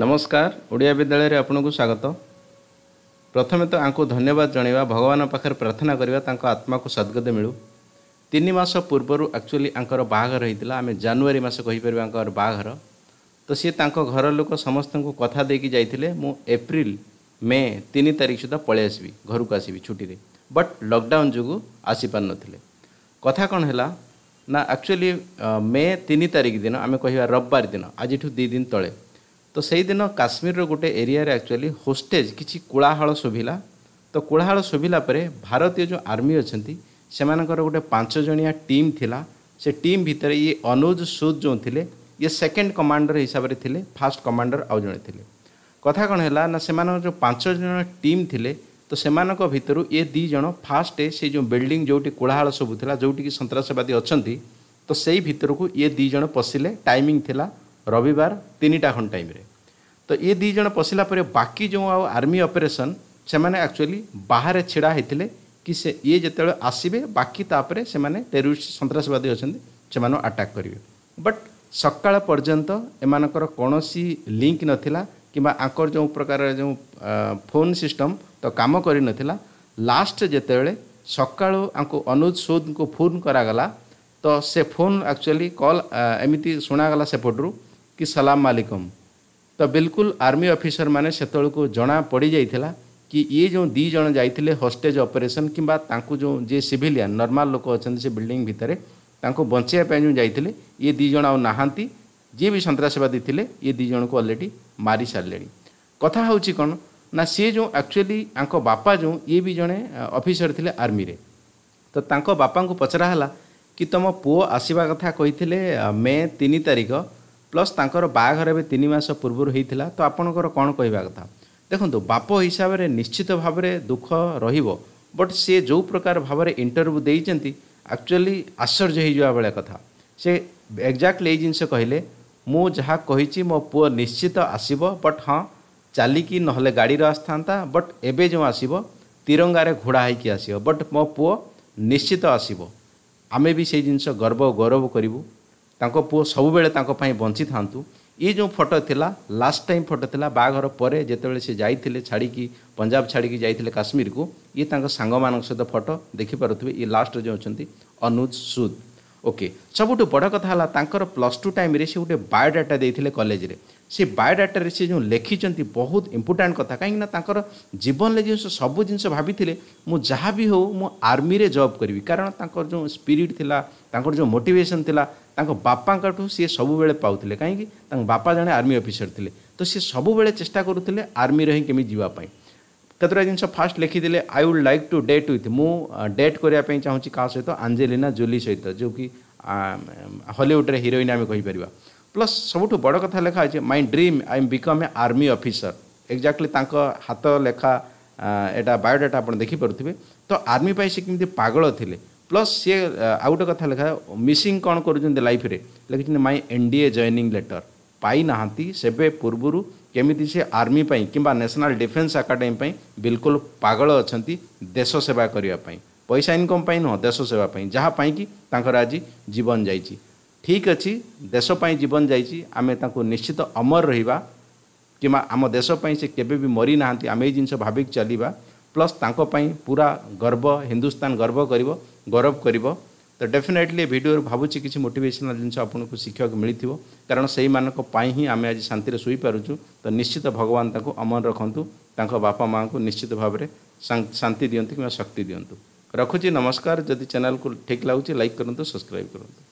ନମସ୍କାର ଓଡ଼ିଆ ବିଦ୍ୟାଳୟରେ ଆପଣଙ୍କୁ ସ୍ୱାଗତ ପ୍ରଥମେ ତ ଆଙ୍କୁ ଧନ୍ୟବାଦ ଜଣାଇବା ଭଗବାନଙ୍କ ପାଖରେ ପ୍ରାର୍ଥନା କରିବା ତାଙ୍କ ଆତ୍ମାକୁ ସଦ୍ଗତ ମିଳୁ ତିନି ମାସ ପୂର୍ବରୁ ଆକ୍ଚୁଆଲି ଆଙ୍କର ବାହାଘର ହୋଇଥିଲା ଆମେ ଜାନୁଆରୀ ମାସ କହିପାରିବା ଆଙ୍କର ବାହାଘର ତ ସିଏ ତାଙ୍କ ଘର ଲୋକ ସମସ୍ତଙ୍କୁ କଥା ଦେଇକି ଯାଇଥିଲେ ମୁଁ ଏପ୍ରିଲ ମେ ତିନି ତାରିଖ ସୁଦ୍ଧା ପଳେଇ ଆସିବି ଘରକୁ ଆସିବି ଛୁଟିରେ ବଟ୍ ଲକ୍ଡାଉନ୍ ଯୋଗୁଁ ଆସିପାରିନଥିଲେ କଥା କ'ଣ ହେଲା ନା ଆକ୍ଚୁଆଲି ମେ ତିନି ତାରିଖ ଦିନ ଆମେ କହିବା ରବିବାର ଦିନ ଆଜିଠୁ ଦୁଇ ଦିନ ତଳେ ତ ସେହିଦିନ କାଶ୍ମୀରର ଗୋଟେ ଏରିଆରେ ଆକ୍ଚୁଆଲି ହୋଷ୍ଟେଜ୍ କିଛି କୋଳାହଳ ଶୁଭିଲା ତ କୋଳାହଳ ଶୁଭିଲା ପରେ ଭାରତୀୟ ଯେଉଁ ଆର୍ମି ଅଛନ୍ତି ସେମାନଙ୍କର ଗୋଟେ ପାଞ୍ଚ ଜଣିଆ ଟିମ୍ ଥିଲା ସେ ଟିମ୍ ଭିତରେ ଇଏ ଅନୁଜ ସୁଦ୍ ଯେଉଁ ଥିଲେ ଇଏ ସେକେଣ୍ଡ କମାଣ୍ଡର ହିସାବରେ ଥିଲେ ଫାଷ୍ଟ କମାଣ୍ଡର ଆଉ ଜଣେ ଥିଲେ କଥା କ'ଣ ହେଲା ନା ସେମାନଙ୍କର ଯେଉଁ ପାଞ୍ଚ ଜଣ ଟିମ୍ ଥିଲେ ତ ସେମାନଙ୍କ ଭିତରୁ ଇଏ ଦୁଇ ଜଣ ଫାଷ୍ଟ ସେଇ ଯେଉଁ ବିଲ୍ଡିଂ ଯେଉଁଠି କୋଳାହଳ ସବୁ ଥିଲା ଯେଉଁଠିକି ସନ୍ତାସବାଦୀ ଅଛନ୍ତି ତ ସେଇ ଭିତରକୁ ଇଏ ଦୁଇ ଜଣ ପଶିଲେ ଟାଇମିଂ ଥିଲା রবিবার 3টা ঘন্টা টাইম রে তো এ দিজন পসিলা পর বাকি জৌ আর্মি অপারেশন সে মানে অ্যাকচুয়ালি বাইরে ছড়া হিতলে কি সে এ জেতেলে আসিবে বাকি তাপরে সে মানে টেররিস্ট সন্ত্রাসবাদী হচেন সে মানে অ্যাটাক করিবে বাট সকাল পর্যন্ত এ মানকর কোনসি লিংক নথিলা কিবা আকর জৌ প্রকার জৌ ফোন সিস্টেম তো কাম করি নথিলা লাস্ট জেতেলে সকাল আকু অনুজ সুধ কো ফোন করা গলা তো সে ফোন অ্যাকচুয়ালি কল এমিতি শোনা গলা সে পড়ু କି ସଲାମ ମାଲିକମ୍ ତ ବିଲକୁଲ ଆର୍ମି ଅଫିସରମାନେ ସେତେବେଳକୁ ଜଣା ପଡ଼ିଯାଇଥିଲା କି ଇଏ ଯେଉଁ ଦୁଇ ଜଣ ଯାଇଥିଲେ ହଷ୍ଟେଜ୍ ଅପରେସନ୍ କିମ୍ବା ତାଙ୍କୁ ଯେଉଁ ଯିଏ ସିଭିଲିଆନ୍ ନର୍ମାଲ ଲୋକ ଅଛନ୍ତି ସେ ବିଲ୍ଡିଂ ଭିତରେ ତାଙ୍କୁ ବଞ୍ଚାଇବା ପାଇଁ ଯେଉଁ ଯାଇଥିଲେ ଇଏ ଦୁଇ ଜଣ ଆଉ ନାହାନ୍ତି ଯିଏ ବି ସନ୍ତାସବାଦୀ ଥିଲେ ଇଏ ଦୁଇ ଜଣଙ୍କୁ ଅଲରେଡ଼ି ମାରି ସାରିଲେଣି କଥା ହେଉଛି କ'ଣ ନା ସିଏ ଯେଉଁ ଆକ୍ଚୁଆଲି ତାଙ୍କ ବାପା ଯେଉଁ ଇଏ ବି ଜଣେ ଅଫିସର ଥିଲେ ଆର୍ମିରେ ତ ତାଙ୍କ ବାପାଙ୍କୁ ପଚରା ହେଲା କି ତୁମ ପୁଅ ଆସିବା କଥା କହିଥିଲେ ମେ ତିନି ତାରିଖ ପ୍ଲସ୍ ତାଙ୍କର ବାହାଘର ଏବେ ତିନି ମାସ ପୂର୍ବରୁ ହେଇଥିଲା ତ ଆପଣଙ୍କର କ'ଣ କହିବା କଥା ଦେଖନ୍ତୁ ବାପ ହିସାବରେ ନିଶ୍ଚିତ ଭାବରେ ଦୁଃଖ ରହିବ ବଟ୍ ସିଏ ଯେଉଁ ପ୍ରକାର ଭାବରେ ଇଣ୍ଟରଭ୍ୟୁ ଦେଇଛନ୍ତି ଆକ୍ଚୁଆଲି ଆଶ୍ଚର୍ଯ୍ୟ ହେଇଯିବା ଭଳିଆ କଥା ସେ ଏକ୍ଜାକ୍ଟଲି ଏଇ ଜିନିଷ କହିଲେ ମୁଁ ଯାହା କହିଛି ମୋ ପୁଅ ନିଶ୍ଚିତ ଆସିବ ବଟ୍ ହଁ ଚାଲିକି ନହେଲେ ଗାଡ଼ିରେ ଆସିଥାନ୍ତା ବଟ୍ ଏବେ ଯେଉଁ ଆସିବ ତିରଙ୍ଗାରେ ଘୋଡ଼ା ହେଇକି ଆସିବ ବଟ୍ ମୋ ପୁଅ ନିଶ୍ଚିତ ଆସିବ ଆମେ ବି ସେଇ ଜିନିଷ ଗର୍ବ ଗୌରବ କରିବୁ ତାଙ୍କ ପୁଅ ସବୁବେଳେ ତାଙ୍କ ପାଇଁ ବଞ୍ଚିଥାନ୍ତୁ ଏ ଯେଉଁ ଫଟୋ ଥିଲା ଲାଷ୍ଟ ଟାଇମ୍ ଫଟୋ ଥିଲା ବାହାଘର ପରେ ଯେତେବେଳେ ସେ ଯାଇଥିଲେ ଛାଡ଼ିକି ପଞ୍ଜାବ ଛାଡ଼ିକି ଯାଇଥିଲେ କାଶ୍ମୀରକୁ ଇଏ ତାଙ୍କ ସାଙ୍ଗମାନଙ୍କ ସହିତ ଫଟୋ ଦେଖିପାରୁଥିବେ ଇଏ ଲାଷ୍ଟରେ ଯେଉଁ ଅଛନ୍ତି ଅନୁଜ ସୁଦ ଓକେ ସବୁଠୁ ବଡ଼ କଥା ହେଲା ତାଙ୍କର ପ୍ଲସ୍ ଟୁ ଟାଇମ୍ରେ ସେ ଗୋଟେ ବାୟୋଡାଟା ଦେଇଥିଲେ କଲେଜରେ ସେ ବାୟୋଡାଟାରେ ସେ ଯେଉଁ ଲେଖିଛନ୍ତି ବହୁତ ଇମ୍ପୋର୍ଟାଣ୍ଟ କଥା କାହିଁକିନା ତାଙ୍କର ଜୀବନରେ ଯେଉଁ ସବୁ ଜିନିଷ ଭାବିଥିଲେ ମୁଁ ଯାହା ବି ହେଉ ମୁଁ ଆର୍ମିରେ ଜବ୍ କରିବି କାରଣ ତାଙ୍କର ଯେଉଁ ସ୍ପିରିଟ୍ ଥିଲା ତାଙ୍କର ଯେଉଁ ମୋଟିଭେସନ୍ ଥିଲା ତାଙ୍କ ବାପାଙ୍କଠୁ ସିଏ ସବୁବେଳେ ପାଉଥିଲେ କାହିଁକି ତାଙ୍କ ବାପା ଜଣେ ଆର୍ମି ଅଫିସର ଥିଲେ ତ ସିଏ ସବୁବେଳେ ଚେଷ୍ଟା କରୁଥିଲେ ଆର୍ମିରେ ହିଁ କେମିତି ଯିବା ପାଇଁ କେତେଟା ଜିନିଷ ଫାଷ୍ଟ ଲେଖିଥିଲେ I would like to date with ମୁଁ ଡେଟ୍ କରିବା ପାଇଁ ଚାହୁଁଛି କାହା ସହିତ ଆଞ୍ଜେଲିନା ଜୋଲି ସହିତ ଯେଉଁକି ହଲିଉଡ଼ରେ ହିରୋଇନ୍ ଆମେ କହିପାରିବା ପ୍ଲସ୍ ସବୁଠୁ ବଡ଼ କଥା ଲେଖା ଅଛି my dream I am become a army officer exactly ତାଙ୍କ ହାତ ଲେଖା ଏଇଟା ବାୟୋଡାଟା ଆପଣ ଦେଖିପାରୁଥିବେ ତ ଆର୍ମି ପାଇଁ ସେ କେମିତି ପାଗଳ ଥିଲେ ପ୍ଲସ୍ ସିଏ ଆଉ ଗୋଟେ କଥା ଲେଖା ମିସିଂ କ'ଣ କରୁଛନ୍ତି ଲାଇଫ୍ରେ ଲେଖିଛନ୍ତି my N D A joining letter ପାଇନାହାନ୍ତି ସେବେ ପୂର୍ବରୁ କେମିତି ସେ ଆର୍ମି ପାଇଁ କିମ୍ବା ନ୍ୟାସନାଲ୍ ଡିଫେନ୍ସ ଏକାଡେମୀ ପାଇଁ ବିଲକୁଲ ପାଗଳ ଅଛନ୍ତି ଦେଶ ସେବା କରିବା ପାଇଁ ପଇସା ଇନକମ୍ ପାଇଁ ନୁହଁ ଦେଶ ସେବା ପାଇଁ ଯାହା ପାଇଁକି ତାଙ୍କର ଆଜି ଜୀବନ ଯାଇଛି ଠିକ୍ ଅଛି ଦେଶ ପାଇଁ ଜୀବନ ଯାଇଛି ଆମେ ତାଙ୍କୁ ନିଶ୍ଚିତ ଅମର ରହିବା କିମ୍ବା ଆମ ଦେଶ ପାଇଁ ସେ କେବେ ବି ମରିନାହାନ୍ତି ଆମେ ଏଇ ଜିନିଷ ଭାବିକି ଚାଲିବା ପ୍ଲସ୍ ତାଙ୍କ ପାଇଁ ପୁରା ଗର୍ବ ହିନ୍ଦୁସ୍ତାନ ଗର୍ବ କରିବ ଗୌରବ କରିବ ତ ଡେଫିନେଟଲି ଏ ଭିଡ଼ିଓରୁ ଭାବୁଛି କିଛି ମୋଟିଭେସନାଲ୍ ଜିନିଷ ଆପଣଙ୍କୁ ଶିଖିବାକୁ ମିଳିଥିବ କାରଣ ସେଇମାନଙ୍କ ପାଇଁ ହିଁ ଆମେ ଆଜି ଶାନ୍ତିରେ ଶୋଇପାରୁଛୁ ତ ନିଶ୍ଚିତ ଭଗବାନ ତାଙ୍କୁ ଅମର ରଖନ୍ତୁ ତାଙ୍କ ବାପା ମାଆଙ୍କୁ ନିଶ୍ଚିତ ଭାବରେ ଶାନ୍ତି ଦିଅନ୍ତୁ କିମ୍ବା ଶକ୍ତି ଦିଅନ୍ତୁ ରଖୁଛି ନମସ୍କାର ଯଦି ଚ୍ୟାନେଲକୁ ଠିକ୍ ଲାଗୁଛି ଲାଇକ୍ କରନ୍ତୁ ସବସ୍କ୍ରାଇବ୍ କରନ୍ତୁ